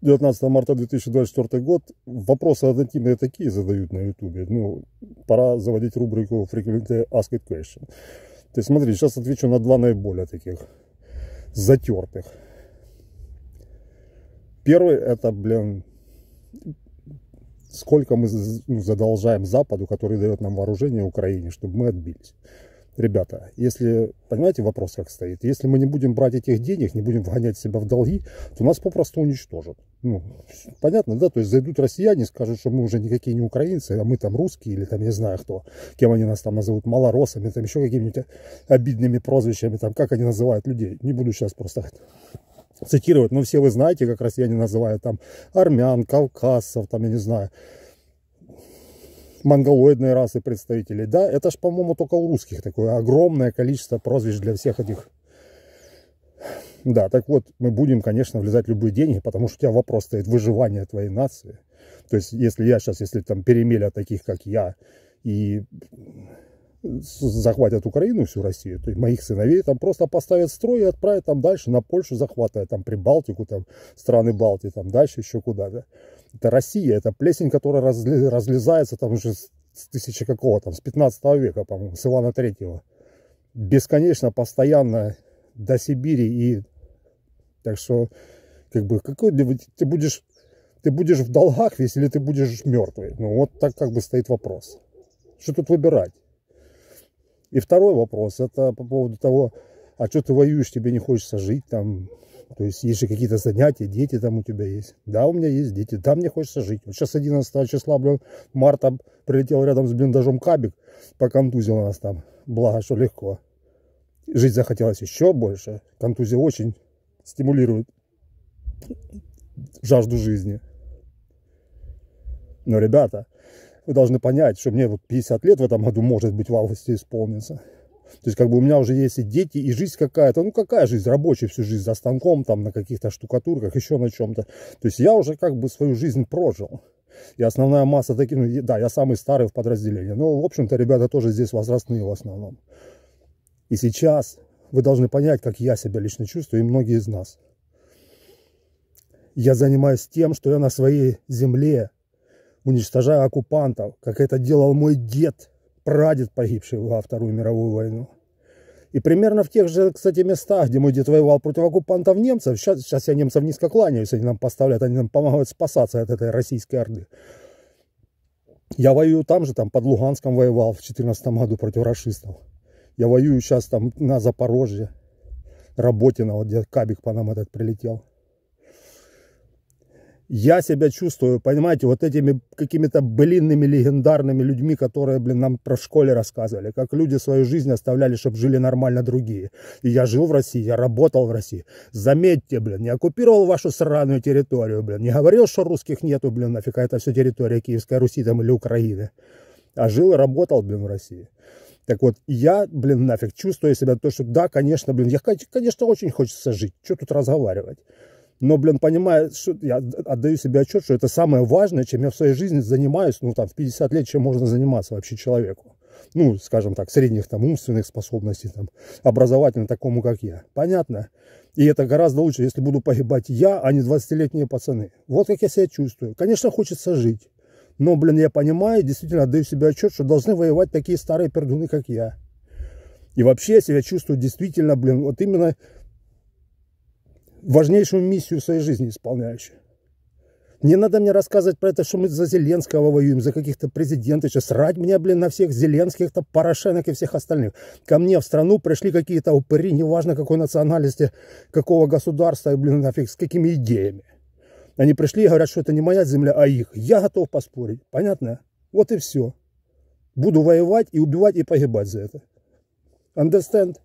19 марта 2024 год. Вопросы однотипные такие задают на ютубе. Ну, пора заводить рубрику Frequently Asked Question. То есть смотри, сейчас отвечу на два наиболее таких затертых. Первый это, блин, сколько мы ну, задолжаем Западу, который дает нам вооружение Украине, чтобы мы отбились ребята, если, понимаете, вопрос как стоит, если мы не будем брать этих денег, не будем вгонять себя в долги, то нас попросту уничтожат. Ну, понятно, да, то есть зайдут россияне, скажут, что мы уже никакие не украинцы, а мы там русские или там не знаю кто, кем они нас там назовут, малоросами, там еще какими-нибудь обидными прозвищами, там как они называют людей, не буду сейчас просто цитировать, но все вы знаете, как россияне называют там армян, кавказцев, там я не знаю, монголоидные расы представители, Да, это ж, по-моему, только у русских такое огромное количество прозвищ для всех этих. Да, так вот, мы будем, конечно, влезать в любые деньги, потому что у тебя вопрос стоит выживание твоей нации. То есть, если я сейчас, если там перемелят таких, как я, и захватят Украину, всю Россию, то есть моих сыновей там просто поставят строй и отправят там дальше на Польшу захватывая, там Прибалтику, там страны Балтии, там дальше еще куда-то. Это Россия, это плесень, которая разлезается там уже с тысячи какого там, с 15 века, по-моему, с Ивана Третьего. Бесконечно, постоянно до Сибири и... Так что, как бы, какой ты будешь... Ты будешь в долгах весь или ты будешь мертвый? Ну, вот так как бы стоит вопрос. Что тут выбирать? И второй вопрос, это по поводу того, а что ты воюешь, тебе не хочется жить там, то есть есть же какие-то занятия, дети там у тебя есть. Да, у меня есть дети, да, мне хочется жить. Вот сейчас 11 числа, блин, марта прилетел рядом с блиндажом Кабик, поконтузил нас там, благо, что легко. Жить захотелось еще больше, контузия очень стимулирует жажду жизни. Но, ребята, вы должны понять, что мне вот 50 лет в этом году, может быть, в августе исполнится. То есть, как бы у меня уже есть и дети, и жизнь какая-то. Ну, какая жизнь? Рабочий всю жизнь за станком, там, на каких-то штукатурках, еще на чем-то. То есть, я уже как бы свою жизнь прожил. И основная масса таких, ну, да, я самый старый в подразделении. Но, в общем-то, ребята тоже здесь возрастные в основном. И сейчас вы должны понять, как я себя лично чувствую, и многие из нас. Я занимаюсь тем, что я на своей земле уничтожая оккупантов, как это делал мой дед, прадед погибший во Вторую мировую войну. И примерно в тех же, кстати, местах, где мой дед воевал против оккупантов немцев, сейчас, сейчас я немцам низко кланяюсь, они нам поставляют, они нам помогают спасаться от этой российской орды. Я воюю там же, там под Луганском воевал в 2014 году против расистов. Я воюю сейчас там на Запорожье, Работина, вот где Кабик по нам этот прилетел я себя чувствую, понимаете, вот этими какими-то блинными легендарными людьми, которые, блин, нам про школе рассказывали, как люди свою жизнь оставляли, чтобы жили нормально другие. И я жил в России, я работал в России. Заметьте, блин, не оккупировал вашу сраную территорию, блин, не говорил, что русских нету, блин, нафиг а это все территория Киевской Руси там или Украины. А жил и работал, блин, в России. Так вот, я, блин, нафиг чувствую себя то, что да, конечно, блин, я, конечно, очень хочется жить. Что тут разговаривать? Но, блин, понимаю, что я отдаю себе отчет, что это самое важное, чем я в своей жизни занимаюсь, ну, там, в 50 лет, чем можно заниматься вообще человеку. Ну, скажем так, средних там умственных способностей, там, образовательно такому, как я. Понятно? И это гораздо лучше, если буду погибать я, а не 20-летние пацаны. Вот как я себя чувствую. Конечно, хочется жить. Но, блин, я понимаю, действительно отдаю себе отчет, что должны воевать такие старые пердуны, как я. И вообще я себя чувствую действительно, блин, вот именно важнейшую миссию в своей жизни исполняющий. Не надо мне рассказывать про это, что мы за Зеленского воюем, за каких-то президентов. Сейчас срать мне, блин, на всех Зеленских, то Порошенок и всех остальных. Ко мне в страну пришли какие-то упыри, неважно какой национальности, какого государства, блин, нафиг, с какими идеями. Они пришли и говорят, что это не моя земля, а их. Я готов поспорить. Понятно? Вот и все. Буду воевать и убивать и погибать за это. Understand?